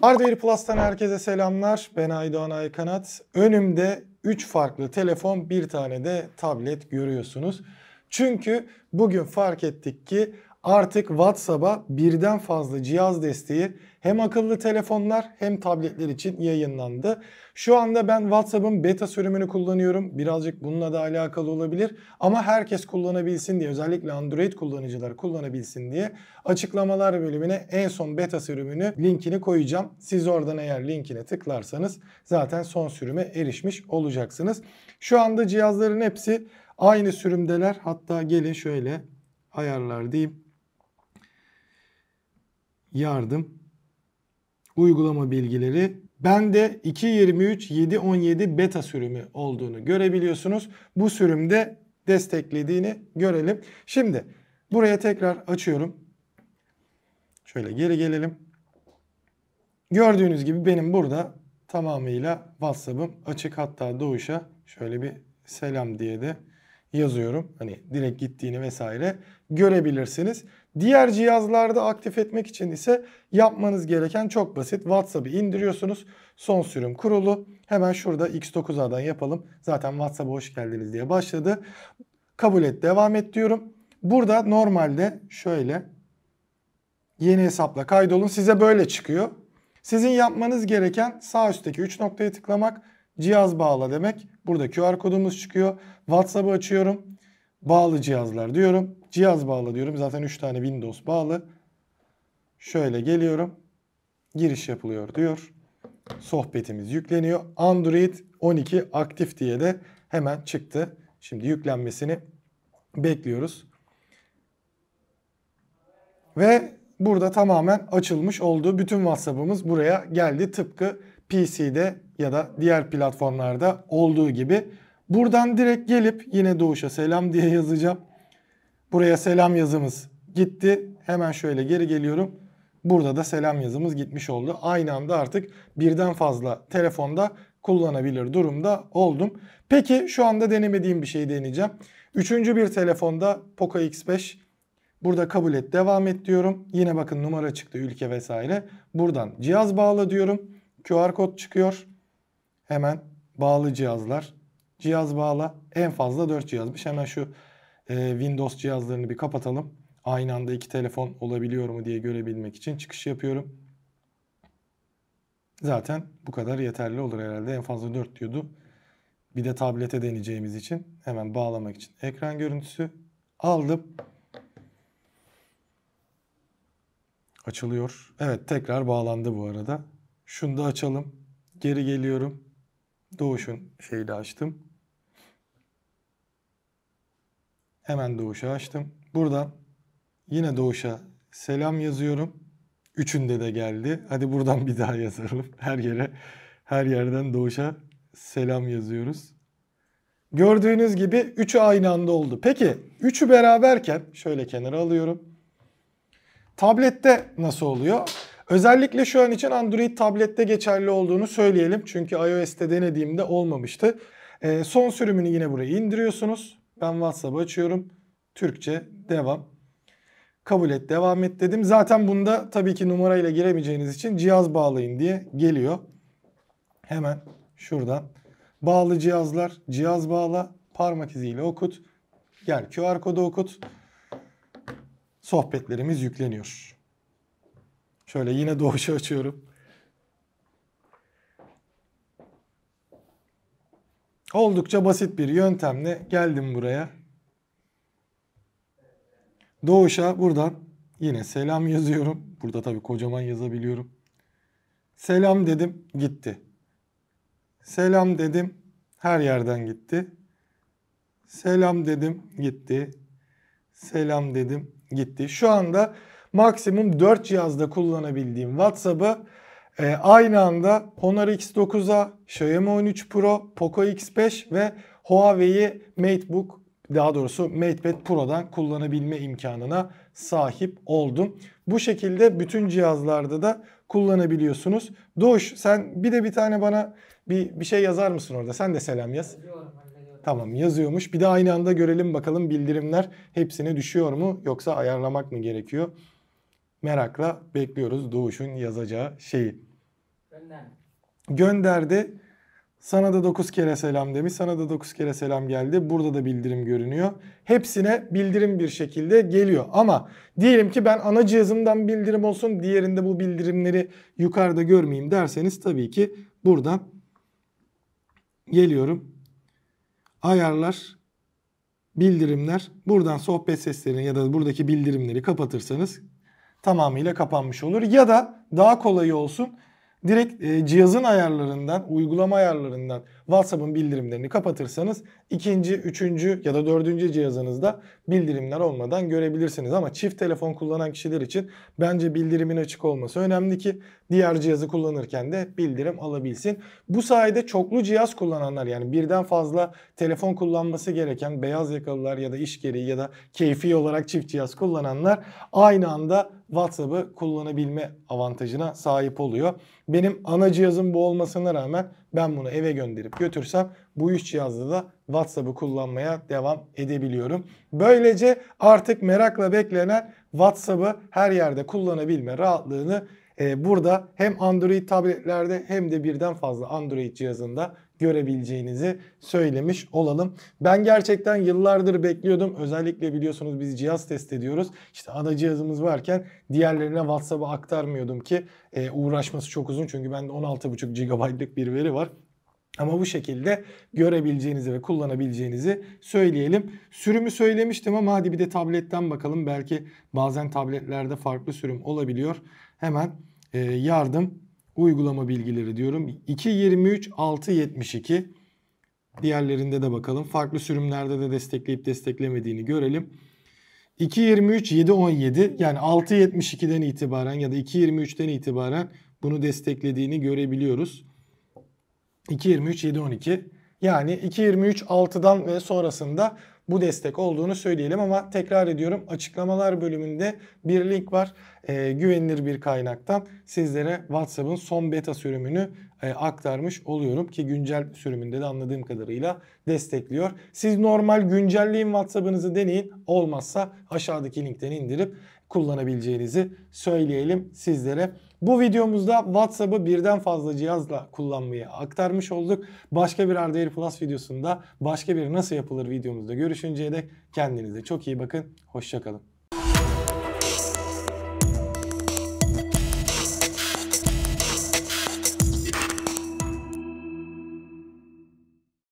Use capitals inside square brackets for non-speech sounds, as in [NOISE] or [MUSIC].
Hardware Plus'tan herkese selamlar. Ben Aydoğan Aykanat. Önümde 3 farklı telefon, bir tane de tablet görüyorsunuz. Çünkü bugün fark ettik ki Artık WhatsApp'a birden fazla cihaz desteği hem akıllı telefonlar hem tabletler için yayınlandı. Şu anda ben WhatsApp'ın beta sürümünü kullanıyorum. Birazcık bununla da alakalı olabilir. Ama herkes kullanabilsin diye özellikle Android kullanıcılar kullanabilsin diye açıklamalar bölümüne en son beta sürümünü linkini koyacağım. Siz oradan eğer linkine tıklarsanız zaten son sürüme erişmiş olacaksınız. Şu anda cihazların hepsi aynı sürümdeler. Hatta gelin şöyle ayarlar diyeyim yardım uygulama bilgileri. Ben de 2.23.7.17 beta sürümü olduğunu görebiliyorsunuz. Bu sürümde desteklediğini görelim. Şimdi buraya tekrar açıyorum. Şöyle geri gelelim. Gördüğünüz gibi benim burada tamamıyla WhatsApp'ım açık. Hatta Doğuş'a şöyle bir selam diye de yazıyorum. Hani direkt gittiğini vesaire görebilirsiniz. Diğer cihazlarda aktif etmek için ise yapmanız gereken çok basit. WhatsApp'ı indiriyorsunuz. Son sürüm kurulu. Hemen şurada X9A'dan yapalım. Zaten WhatsApp'a hoş geldiniz diye başladı. Kabul et, devam et diyorum. Burada normalde şöyle yeni hesapla kaydolun. Size böyle çıkıyor. Sizin yapmanız gereken sağ üstteki 3 noktaya tıklamak, cihaz bağla demek. Burada QR kodumuz çıkıyor. WhatsApp'ı açıyorum. Bağlı cihazlar diyorum. Cihaz bağla diyorum. Zaten 3 tane Windows bağlı. Şöyle geliyorum. Giriş yapılıyor diyor. Sohbetimiz yükleniyor. Android 12 aktif diye de hemen çıktı. Şimdi yüklenmesini bekliyoruz. Ve burada tamamen açılmış oldu. Bütün WhatsApp'ımız buraya geldi. Tıpkı PC'de ya da diğer platformlarda olduğu gibi. Buradan direkt gelip yine Doğuş'a selam diye yazacağım. Buraya selam yazımız gitti. Hemen şöyle geri geliyorum. Burada da selam yazımız gitmiş oldu. Aynı anda artık birden fazla telefonda kullanabilir durumda oldum. Peki şu anda denemediğim bir şey deneyeceğim. Üçüncü bir telefonda Poco X5 Burada kabul et devam et diyorum. Yine bakın numara çıktı ülke vesaire. Buradan cihaz bağla diyorum. QR kod çıkıyor. Hemen bağlı cihazlar. Cihaz bağla. En fazla 4 cihazmış. Hemen şu ee, Windows cihazlarını bir kapatalım. Aynı anda iki telefon olabiliyor mu diye görebilmek için çıkış yapıyorum. Zaten bu kadar yeterli olur herhalde. En fazla 4 diyordu. Bir de tablete deneyeceğimiz için hemen bağlamak için ekran görüntüsü aldım. Açılıyor. Evet tekrar bağlandı bu arada. Şunu da açalım. Geri geliyorum. Doğuş'un şeyi de açtım. Hemen doğuşa açtım. Buradan yine doğuşa selam yazıyorum. Üçünde de geldi. Hadi buradan [LAUGHS] bir daha yazalım. Her yere, her yerden doğuşa selam yazıyoruz. Gördüğünüz gibi üçü aynı anda oldu. Peki üçü beraberken şöyle kenara alıyorum. Tablette nasıl oluyor? Özellikle şu an için Android tablette geçerli olduğunu söyleyelim. Çünkü iOS'te denediğimde olmamıştı. Ee, son sürümünü yine buraya indiriyorsunuz. Ben WhatsApp açıyorum. Türkçe devam. Kabul et devam et dedim. Zaten bunda tabii ki numarayla giremeyeceğiniz için cihaz bağlayın diye geliyor. Hemen şuradan. Bağlı cihazlar, cihaz bağla, parmak iziyle okut. Gel QR kodu okut. Sohbetlerimiz yükleniyor. Şöyle yine [LAUGHS] doğuşu açıyorum. Oldukça basit bir yöntemle geldim buraya. Doğuş'a buradan yine selam yazıyorum. Burada tabii kocaman yazabiliyorum. Selam dedim gitti. Selam dedim her yerden gitti. Selam dedim gitti. Selam dedim gitti. Şu anda maksimum 4 cihazda kullanabildiğim WhatsApp'ı e, aynı anda Honor X9'a, Xiaomi 13 Pro, Poco X5 ve Huawei'yi MateBook daha doğrusu MatePad Pro'dan kullanabilme imkanına sahip oldum. Bu şekilde bütün cihazlarda da kullanabiliyorsunuz. Doğuş sen bir de bir tane bana bir, bir şey yazar mısın orada? Sen de selam yaz. Tamam yazıyormuş. Bir de aynı anda görelim bakalım bildirimler hepsine düşüyor mu yoksa ayarlamak mı gerekiyor? Merakla bekliyoruz Doğuş'un yazacağı şeyi. Gönderdi. Sana da 9 kere selam demiş. Sana da 9 kere selam geldi. Burada da bildirim görünüyor. Hepsine bildirim bir şekilde geliyor. Ama diyelim ki ben ana cihazımdan bildirim olsun. Diğerinde bu bildirimleri yukarıda görmeyeyim derseniz tabii ki buradan geliyorum. Ayarlar, bildirimler. Buradan sohbet seslerini ya da buradaki bildirimleri kapatırsanız tamamıyla kapanmış olur. Ya da daha kolay olsun Direkt e, cihazın ayarlarından, uygulama ayarlarından WhatsApp'ın bildirimlerini kapatırsanız ikinci, üçüncü ya da dördüncü cihazınızda bildirimler olmadan görebilirsiniz. Ama çift telefon kullanan kişiler için bence bildirimin açık olması önemli ki diğer cihazı kullanırken de bildirim alabilsin. Bu sayede çoklu cihaz kullananlar yani birden fazla telefon kullanması gereken beyaz yakalılar ya da iş gereği ya da keyfi olarak çift cihaz kullananlar aynı anda WhatsApp'ı kullanabilme avantajına sahip oluyor. Benim ana cihazım bu olmasına rağmen ben bunu eve gönderip götürsem bu üç cihazda da WhatsApp'ı kullanmaya devam edebiliyorum. Böylece artık merakla beklenen WhatsApp'ı her yerde kullanabilme rahatlığını e, burada hem Android tabletlerde hem de birden fazla Android cihazında görebileceğinizi söylemiş olalım. Ben gerçekten yıllardır bekliyordum. Özellikle biliyorsunuz biz cihaz test ediyoruz. İşte ana cihazımız varken diğerlerine WhatsApp'a aktarmıyordum ki e, uğraşması çok uzun. Çünkü bende 16,5 GB'lık bir veri var. Ama bu şekilde görebileceğinizi ve kullanabileceğinizi söyleyelim. Sürümü söylemiştim ama hadi bir de tabletten bakalım. Belki bazen tabletlerde farklı sürüm olabiliyor. Hemen e, yardım uygulama bilgileri diyorum. 2.23.6.72 diğerlerinde de bakalım. Farklı sürümlerde de destekleyip desteklemediğini görelim. 2.23.7.17 yani 6.72'den itibaren ya da 2.23'ten itibaren bunu desteklediğini görebiliyoruz. 2.23.7.12 yani 2.23.6'dan ve sonrasında bu destek olduğunu söyleyelim ama tekrar ediyorum açıklamalar bölümünde bir link var. E, güvenilir bir kaynaktan sizlere WhatsApp'ın son beta sürümünü e, aktarmış oluyorum ki güncel sürümünde de anladığım kadarıyla destekliyor. Siz normal güncelleyin WhatsApp'ınızı deneyin. Olmazsa aşağıdaki linkten indirip kullanabileceğinizi söyleyelim sizlere. Bu videomuzda WhatsApp'ı birden fazla cihazla kullanmayı aktarmış olduk. Başka bir AirDair Plus videosunda başka bir nasıl yapılır videomuzda görüşünceye dek kendinize çok iyi bakın. Hoşçakalın.